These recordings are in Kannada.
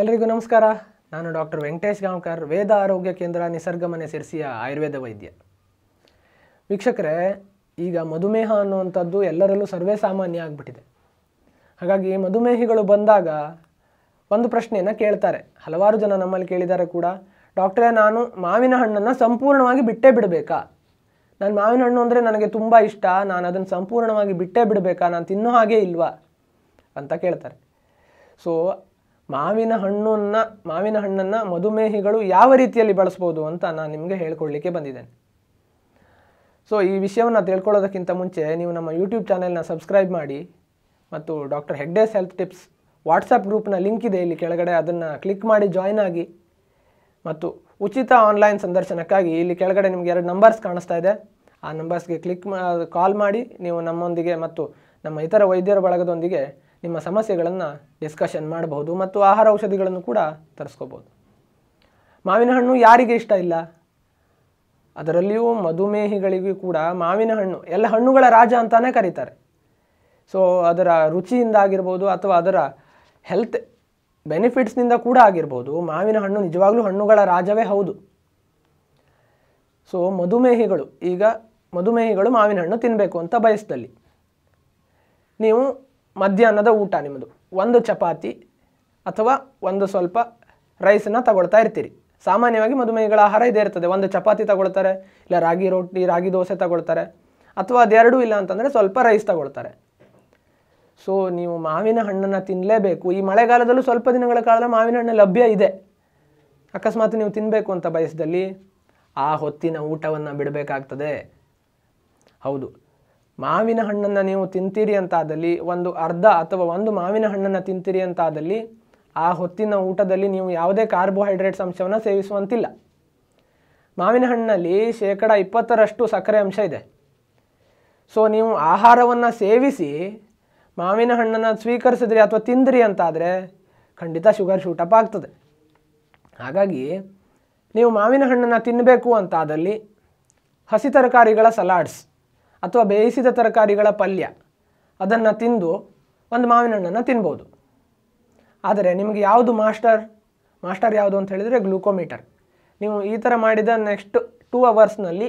ಎಲ್ರಿಗೂ ನಮಸ್ಕಾರ ನಾನು ಡಾಕ್ಟರ್ ವೆಂಕಟೇಶ್ ಗಾಂವ್ಕರ್ ವೇದ ಆರೋಗ್ಯ ಕೇಂದ್ರ ನಿಸರ್ಗಮನೆ ಸಿರ್ಸಿಯ ಆಯುರ್ವೇದ ವೈದ್ಯ ವೀಕ್ಷಕರೇ ಈಗ ಮಧುಮೇಹ ಅನ್ನುವಂಥದ್ದು ಎಲ್ಲರಲ್ಲೂ ಸರ್ವೇ ಸಾಮಾನ್ಯ ಆಗಿಬಿಟ್ಟಿದೆ ಹಾಗಾಗಿ ಮಧುಮೇಹಿಗಳು ಬಂದಾಗ ಒಂದು ಪ್ರಶ್ನೆಯನ್ನು ಕೇಳ್ತಾರೆ ಹಲವಾರು ಜನ ನಮ್ಮಲ್ಲಿ ಕೇಳಿದ್ದಾರೆ ಕೂಡ ಡಾಕ್ಟ್ರೇ ನಾನು ಮಾವಿನ ಹಣ್ಣನ್ನು ಸಂಪೂರ್ಣವಾಗಿ ಬಿಟ್ಟೇ ಬಿಡಬೇಕಾ ನಾನು ಮಾವಿನ ಹಣ್ಣು ಅಂದರೆ ನನಗೆ ತುಂಬ ಇಷ್ಟ ನಾನು ಅದನ್ನು ಸಂಪೂರ್ಣವಾಗಿ ಬಿಟ್ಟೇ ಬಿಡಬೇಕಾ ನಾನು ತಿನ್ನೋ ಹಾಗೇ ಇಲ್ವಾ ಅಂತ ಕೇಳ್ತಾರೆ ಸೊ ಮಾವಿನ ಹಣ್ಣನ್ನು ಮಾವಿನ ಹಣ್ಣನ್ನು ಮಧುಮೇಹಿಗಳು ಯಾವ ರೀತಿಯಲ್ಲಿ ಬಳಸ್ಬೋದು ಅಂತ ನಾನು ನಿಮಗೆ ಹೇಳ್ಕೊಳ್ಲಿಕ್ಕೆ ಬಂದಿದ್ದೇನೆ ಸೊ ಈ ವಿಷಯವನ್ನು ತಿಳ್ಕೊಳ್ಳೋದಕ್ಕಿಂತ ಮುಂಚೆ ನೀವು ನಮ್ಮ ಯೂಟ್ಯೂಬ್ ಚಾನೆಲ್ನ ಸಬ್ಸ್ಕ್ರೈಬ್ ಮಾಡಿ ಮತ್ತು doctor Hegde's health tips WhatsApp ಗ್ರೂಪ್ನ ಲಿಂಕ್ ಇದೆ ಇಲ್ಲಿ ಕೆಳಗಡೆ ಅದನ್ನು ಕ್ಲಿಕ್ ಮಾಡಿ ಜಾಯ್ನ್ ಆಗಿ ಮತ್ತು ಉಚಿತ ಆನ್ಲೈನ್ ಸಂದರ್ಶನಕ್ಕಾಗಿ ಇಲ್ಲಿ ಕೆಳಗಡೆ ನಿಮ್ಗೆ ಎರಡು ನಂಬರ್ಸ್ ಕಾಣಿಸ್ತಾ ಇದೆ ಆ ನಂಬರ್ಸ್ಗೆ ಕ್ಲಿಕ್ ಮಾ ಕಾಲ್ ಮಾಡಿ ನೀವು ನಮ್ಮೊಂದಿಗೆ ಮತ್ತು ನಮ್ಮ ಇತರ ವೈದ್ಯರ ಬಳಗದೊಂದಿಗೆ ನಿಮ್ಮ ಸಮಸ್ಯೆಗಳನ್ನು ಡಿಸ್ಕಷನ್ ಮಾಡಬಹುದು ಮತ್ತು ಆಹಾರ ಔಷಧಿಗಳನ್ನು ಕೂಡ ತರಿಸ್ಕೋಬೋದು ಮಾವಿನ ಹಣ್ಣು ಯಾರಿಗೆ ಇಷ್ಟ ಇಲ್ಲ ಅದರಲ್ಲಿಯೂ ಮಧುಮೇಹಿಗಳಿಗೂ ಕೂಡ ಮಾವಿನ ಹಣ್ಣು ಎಲ್ಲ ಹಣ್ಣುಗಳ ರಾಜ ಅಂತಾನೆ ಕರೀತಾರೆ ಸೊ ಅದರ ರುಚಿಯಿಂದ ಆಗಿರ್ಬೋದು ಅಥವಾ ಅದರ ಹೆಲ್ತ್ ಬೆನಿಫಿಟ್ಸ್ನಿಂದ ಕೂಡ ಆಗಿರ್ಬೋದು ಮಾವಿನ ಹಣ್ಣು ನಿಜವಾಗ್ಲೂ ಹಣ್ಣುಗಳ ರಾಜವೇ ಹೌದು ಸೊ ಮಧುಮೇಹಿಗಳು ಈಗ ಮಧುಮೇಹಿಗಳು ಮಾವಿನ ಹಣ್ಣು ತಿನ್ನಬೇಕು ಅಂತ ಬಯಸ್ದಲ್ಲಿ ನೀವು ಮಧ್ಯಾಹ್ನದ ಊಟ ನಿಮ್ಮದು ಒಂದು ಚಪಾತಿ ಅಥವಾ ಒಂದು ಸ್ವಲ್ಪ ರೈಸನ್ನು ತಗೊಳ್ತಾ ಇರ್ತೀರಿ ಸಾಮಾನ್ಯವಾಗಿ ಮಧುಮೇಹಿಗಳ ಆಹಾರ ಇದೇ ಇರ್ತದೆ ಒಂದು ಚಪಾತಿ ತಗೊಳ್ತಾರೆ ಇಲ್ಲ ರಾಗಿ ರೊಟ್ಟಿ ರಾಗಿ ದೋಸೆ ತಗೊಳ್ತಾರೆ ಅಥವಾ ಅದೆರಡೂ ಇಲ್ಲ ಅಂತಂದರೆ ಸ್ವಲ್ಪ ರೈಸ್ ತಗೊಳ್ತಾರೆ ಸೊ ನೀವು ಮಾವಿನ ಹಣ್ಣನ್ನು ತಿನ್ನಲೇಬೇಕು ಈ ಮಳೆಗಾಲದಲ್ಲೂ ಸ್ವಲ್ಪ ದಿನಗಳ ಕಾಲ ಮಾವಿನ ಹಣ್ಣು ಲಭ್ಯ ಇದೆ ಅಕಸ್ಮಾತ್ ನೀವು ತಿನ್ನಬೇಕು ಅಂತ ಬಯಸಿದಲ್ಲಿ ಆ ಹೊತ್ತಿನ ಊಟವನ್ನು ಬಿಡಬೇಕಾಗ್ತದೆ ಹೌದು ಮಾವಿನ ಹಣ್ಣನ್ನು ನೀವು ತಿಂತೀರಿ ಅಂತಾದಲ್ಲಿ ಒಂದು ಅರ್ಧ ಅಥವಾ ಒಂದು ಮಾವಿನ ಹಣ್ಣನ್ನು ತಿಂತೀರಿ ಅಂತಾದಲ್ಲಿ ಆ ಹೊತ್ತಿನ ಊಟದಲ್ಲಿ ನೀವು ಯಾವುದೇ ಕಾರ್ಬೋಹೈಡ್ರೇಟ್ಸ್ ಅಂಶವನ್ನು ಸೇವಿಸುವಂತಿಲ್ಲ ಮಾವಿನ ಹಣ್ಣಲ್ಲಿ ಶೇಕಡ ಇಪ್ಪತ್ತರಷ್ಟು ಸಕ್ಕರೆ ಅಂಶ ಇದೆ ಸೊ ನೀವು ಆಹಾರವನ್ನು ಸೇವಿಸಿ ಮಾವಿನ ಹಣ್ಣನ್ನು ಸ್ವೀಕರಿಸಿದ್ರಿ ಅಥವಾ ತಿಂದ್ರಿ ಅಂತಾದರೆ ಖಂಡಿತ ಶುಗರ್ ಶೂಟಪ್ ಆಗ್ತದೆ ಹಾಗಾಗಿ ನೀವು ಮಾವಿನ ಹಣ್ಣನ್ನು ತಿನ್ನಬೇಕು ಅಂತಾದಲ್ಲಿ ಹಸಿ ತರಕಾರಿಗಳ ಸಲಾಡ್ಸ್ ಅಥವಾ ಬೇಯಿಸಿದ ತರಕಾರಿಗಳ ಪಲ್ಯ ಅದನ್ನು ತಿಂದು ಒಂದು ಮಾವಿನ ಹಣ್ಣನ್ನು ತಿನ್ಬೋದು ಆದರೆ ನಿಮಗೆ ಯಾವುದು ಮಾಸ್ಟರ್ ಮಾಸ್ಟರ್ ಯಾವುದು ಅಂತ ಹೇಳಿದರೆ ಗ್ಲೂಕೋಮೀಟರ್ ನೀವು ಈ ಥರ ಮಾಡಿದ ನೆಕ್ಸ್ಟ್ ಟೂ ಅವರ್ಸ್ನಲ್ಲಿ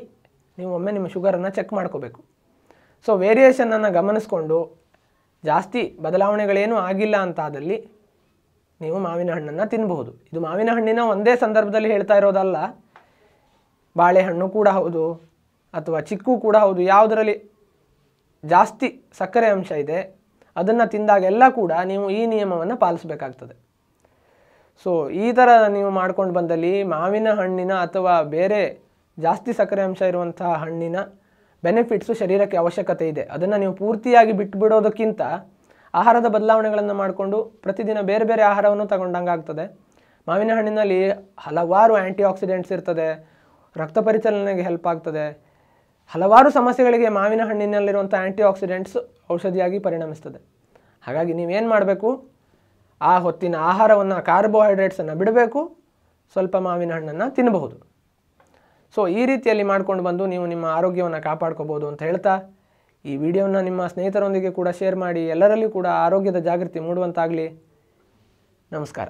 ನೀವು ಒಮ್ಮೆ ನಿಮ್ಮ ಶುಗರನ್ನು ಚೆಕ್ ಮಾಡ್ಕೋಬೇಕು ಸೊ ವೇರಿಯೇಷನನ್ನು ಗಮನಿಸ್ಕೊಂಡು ಜಾಸ್ತಿ ಬದಲಾವಣೆಗಳೇನೂ ಆಗಿಲ್ಲ ಅಂತಾದಲ್ಲಿ ನೀವು ಮಾವಿನ ಹಣ್ಣನ್ನು ತಿನ್ಬೋದು ಇದು ಮಾವಿನ ಹಣ್ಣಿನ ಒಂದೇ ಸಂದರ್ಭದಲ್ಲಿ ಹೇಳ್ತಾ ಇರೋದಲ್ಲ ಬಾಳೆಹಣ್ಣು ಕೂಡ ಹೌದು ಅಥವಾ ಚಿಕ್ಕು ಕೂಡ ಹೌದು ಯಾವುದರಲ್ಲಿ ಜಾಸ್ತಿ ಸಕ್ಕರೆ ಅಂಶ ಇದೆ ಅದನ್ನು ತಿಂದಾಗೆಲ್ಲ ಕೂಡ ನೀವು ಈ ನಿಯಮವನ್ನು ಪಾಲಿಸಬೇಕಾಗ್ತದೆ ಸೊ ಈ ಥರ ನೀವು ಮಾಡ್ಕೊಂಡು ಬಂದಲ್ಲಿ ಮಾವಿನ ಹಣ್ಣಿನ ಅಥವಾ ಬೇರೆ ಜಾಸ್ತಿ ಸಕ್ಕರೆ ಅಂಶ ಇರುವಂತಹ ಹಣ್ಣಿನ ಬೆನಿಫಿಟ್ಸು ಶರೀರಕ್ಕೆ ಅವಶ್ಯಕತೆ ಇದೆ ಅದನ್ನು ನೀವು ಪೂರ್ತಿಯಾಗಿ ಬಿಟ್ಟುಬಿಡೋದಕ್ಕಿಂತ ಆಹಾರದ ಬದಲಾವಣೆಗಳನ್ನು ಮಾಡಿಕೊಂಡು ಪ್ರತಿದಿನ ಬೇರೆ ಬೇರೆ ಆಹಾರವನ್ನು ತಗೊಂಡಂಗೆ ಆಗ್ತದೆ ಮಾವಿನ ಹಣ್ಣಿನಲ್ಲಿ ಹಲವಾರು ಆ್ಯಂಟಿ ಆಕ್ಸಿಡೆಂಟ್ಸ್ ಇರ್ತದೆ ರಕ್ತ ಪರಿಚಲನೆಗೆ ಹೆಲ್ಪ್ ಆಗ್ತದೆ ಹಲವಾರು ಸಮಸ್ಯೆಗಳಿಗೆ ಮಾವಿನ ಹಣ್ಣಿನಲ್ಲಿರುವಂಥ ಆ್ಯಂಟಿ ಆಕ್ಸಿಡೆಂಟ್ಸ್ ಔಷಧಿಯಾಗಿ ಪರಿಣಮಿಸ್ತದೆ ಹಾಗಾಗಿ ನೀವೇನು ಮಾಡಬೇಕು ಆ ಹೊತ್ತಿನ ಆಹಾರವನ್ನು ಕಾರ್ಬೋಹೈಡ್ರೇಟ್ಸನ್ನು ಬಿಡಬೇಕು ಸ್ವಲ್ಪ ಮಾವಿನ ಹಣ್ಣನ್ನು ತಿನ್ನಬಹುದು ಸೊ ಈ ರೀತಿಯಲ್ಲಿ ಮಾಡ್ಕೊಂಡು ಬಂದು ನೀವು ನಿಮ್ಮ ಆರೋಗ್ಯವನ್ನು ಕಾಪಾಡ್ಕೋಬೋದು ಅಂತ ಹೇಳ್ತಾ ಈ ವಿಡಿಯೋನ ನಿಮ್ಮ ಸ್ನೇಹಿತರೊಂದಿಗೆ ಕೂಡ ಶೇರ್ ಮಾಡಿ ಎಲ್ಲರಲ್ಲೂ ಕೂಡ ಆರೋಗ್ಯದ ಜಾಗೃತಿ ಮೂಡುವಂತಾಗಲಿ ನಮಸ್ಕಾರ